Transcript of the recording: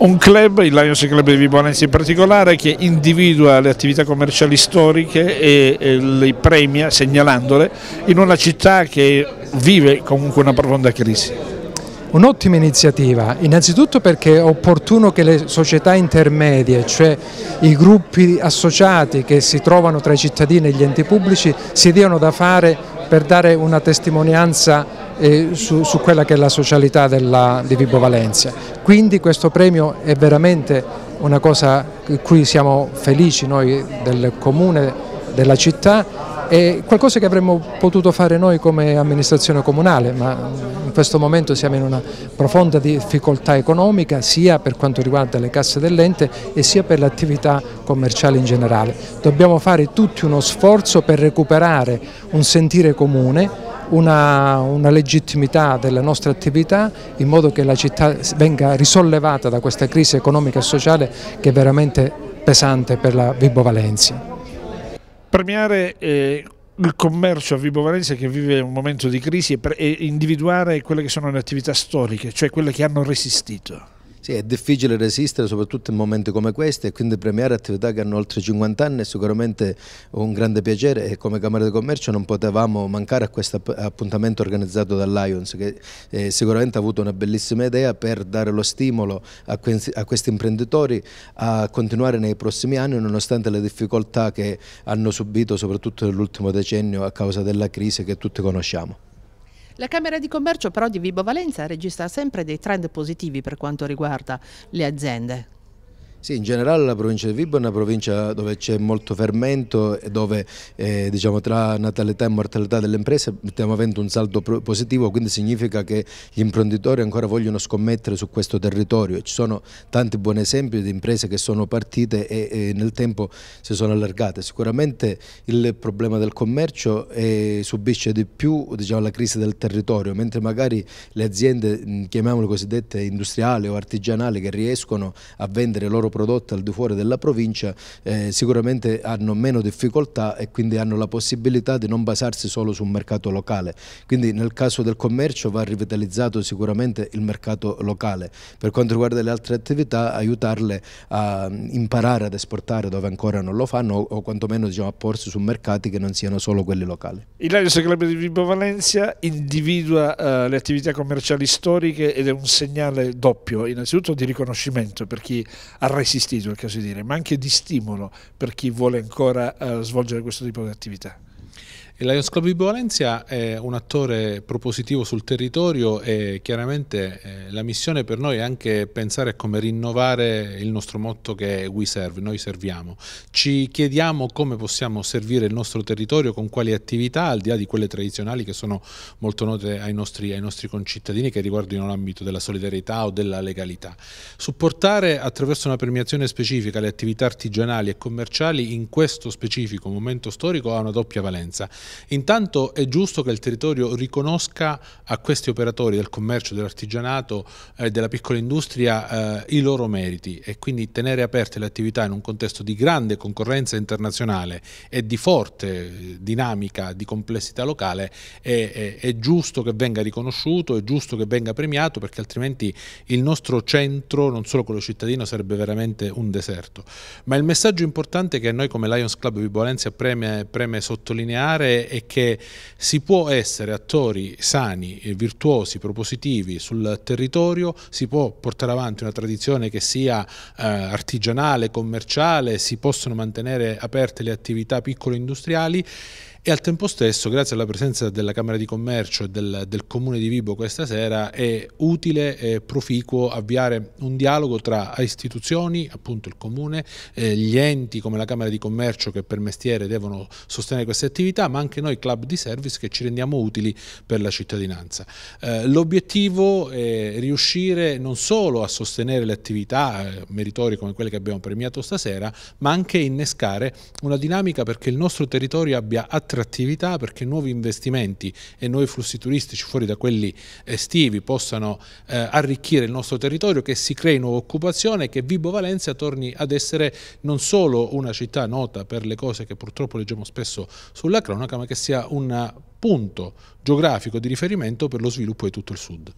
un club, il Lions Club di Vibolenza in particolare, che individua le attività commerciali storiche e, e le premia segnalandole in una città che vive comunque una profonda crisi. Un'ottima iniziativa, innanzitutto perché è opportuno che le società intermedie, cioè i gruppi associati che si trovano tra i cittadini e gli enti pubblici, si diano da fare per dare una testimonianza eh, su, su, quella che è la socialità della, di Vibo Valencia. Quindi questo premio è veramente una cosa di cui siamo felici noi del comune, della città è qualcosa che avremmo potuto fare noi come amministrazione comunale, ma in questo momento siamo in una profonda difficoltà economica sia per quanto riguarda le casse dell'ente e sia per l'attività commerciale in generale. Dobbiamo fare tutti uno sforzo per recuperare un sentire comune una, una legittimità delle nostre attività in modo che la città venga risollevata da questa crisi economica e sociale che è veramente pesante per la Vibo Valencia. Premiare eh, il commercio a Vibo Valencia che vive un momento di crisi e, e individuare quelle che sono le attività storiche, cioè quelle che hanno resistito. Sì, è difficile resistere soprattutto in momenti come questi e quindi premiare attività che hanno oltre 50 anni è sicuramente un grande piacere e come Camera di Commercio non potevamo mancare a questo appuntamento organizzato dall'Ions che eh, sicuramente ha avuto una bellissima idea per dare lo stimolo a questi imprenditori a continuare nei prossimi anni nonostante le difficoltà che hanno subito soprattutto nell'ultimo decennio a causa della crisi che tutti conosciamo. La Camera di Commercio però di Vibo Valenza registra sempre dei trend positivi per quanto riguarda le aziende. Sì, in generale la provincia di Vibo è una provincia dove c'è molto fermento e dove eh, diciamo, tra natalità e mortalità delle imprese stiamo avendo un saldo positivo, quindi significa che gli imprenditori ancora vogliono scommettere su questo territorio. Ci sono tanti buoni esempi di imprese che sono partite e, e nel tempo si sono allargate. Sicuramente il problema del commercio eh, subisce di più diciamo, la crisi del territorio, mentre magari le aziende, chiamiamole cosiddette industriali o artigianali, che riescono a vendere i loro prodotte al di fuori della provincia eh, sicuramente hanno meno difficoltà e quindi hanno la possibilità di non basarsi solo su un mercato locale. Quindi nel caso del commercio va rivitalizzato sicuramente il mercato locale. Per quanto riguarda le altre attività aiutarle a mm, imparare ad esportare dove ancora non lo fanno o quantomeno diciamo, a porsi su mercati che non siano solo quelli locali. Ilario Segrebbe di Vibo Valencia individua eh, le attività commerciali storiche ed è un segnale doppio innanzitutto di riconoscimento per chi ha resistito, è il caso di dire, ma anche di stimolo per chi vuole ancora eh, svolgere questo tipo di attività. Il Lions Club di Valencia è un attore propositivo sul territorio e chiaramente eh, la missione per noi è anche pensare a come rinnovare il nostro motto che è We Serve, noi serviamo. Ci chiediamo come possiamo servire il nostro territorio, con quali attività, al di là di quelle tradizionali che sono molto note ai nostri, ai nostri concittadini che riguardano l'ambito della solidarietà o della legalità. Supportare attraverso una premiazione specifica le attività artigianali e commerciali in questo specifico momento storico ha una doppia valenza. Intanto è giusto che il territorio riconosca a questi operatori del commercio, dell'artigianato e eh, della piccola industria eh, i loro meriti e quindi tenere aperte le attività in un contesto di grande concorrenza internazionale e di forte eh, dinamica di complessità locale è, è, è giusto che venga riconosciuto, è giusto che venga premiato perché altrimenti il nostro centro, non solo quello cittadino, sarebbe veramente un deserto. Ma il messaggio importante che a noi come Lions Club Vibolenza preme, preme sottolineare è che si può essere attori sani, eh, virtuosi, propositivi sul territorio, si può portare avanti una tradizione che sia eh, artigianale, commerciale, si possono mantenere aperte le attività piccolo industriali e al tempo stesso, grazie alla presenza della Camera di Commercio e del, del Comune di Vibo questa sera, è utile e proficuo avviare un dialogo tra istituzioni, appunto il Comune, eh, gli enti come la Camera di Commercio che per mestiere devono sostenere queste attività, ma anche noi club di service che ci rendiamo utili per la cittadinanza. Eh, L'obiettivo è riuscire non solo a sostenere le attività eh, meritorie come quelle che abbiamo premiato stasera, ma anche innescare una dinamica perché il nostro territorio abbia attività attrattività perché nuovi investimenti e nuovi flussi turistici fuori da quelli estivi possano eh, arricchire il nostro territorio, che si crei nuova occupazione e che Vibo Valencia torni ad essere non solo una città nota per le cose che purtroppo leggiamo spesso sulla cronaca, ma che sia un punto geografico di riferimento per lo sviluppo di tutto il sud.